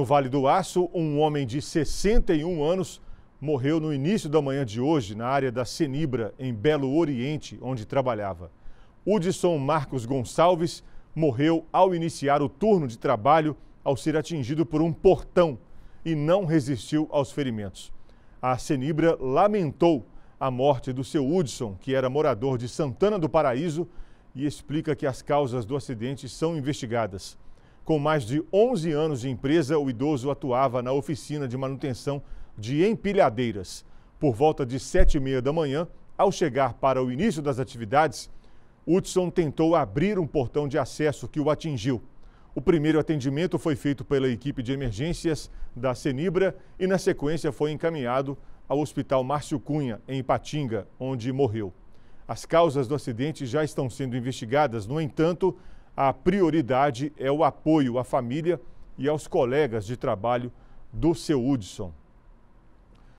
No Vale do Aço, um homem de 61 anos morreu no início da manhã de hoje na área da Senibra, em Belo Oriente, onde trabalhava. Hudson Marcos Gonçalves morreu ao iniciar o turno de trabalho ao ser atingido por um portão e não resistiu aos ferimentos. A Senibra lamentou a morte do seu Hudson, que era morador de Santana do Paraíso, e explica que as causas do acidente são investigadas. Com mais de 11 anos de empresa, o idoso atuava na oficina de manutenção de empilhadeiras. Por volta de 7 e meia da manhã, ao chegar para o início das atividades, Hudson tentou abrir um portão de acesso que o atingiu. O primeiro atendimento foi feito pela equipe de emergências da Senibra e, na sequência, foi encaminhado ao Hospital Márcio Cunha, em Ipatinga, onde morreu. As causas do acidente já estão sendo investigadas, no entanto, a prioridade é o apoio à família e aos colegas de trabalho do seu Hudson.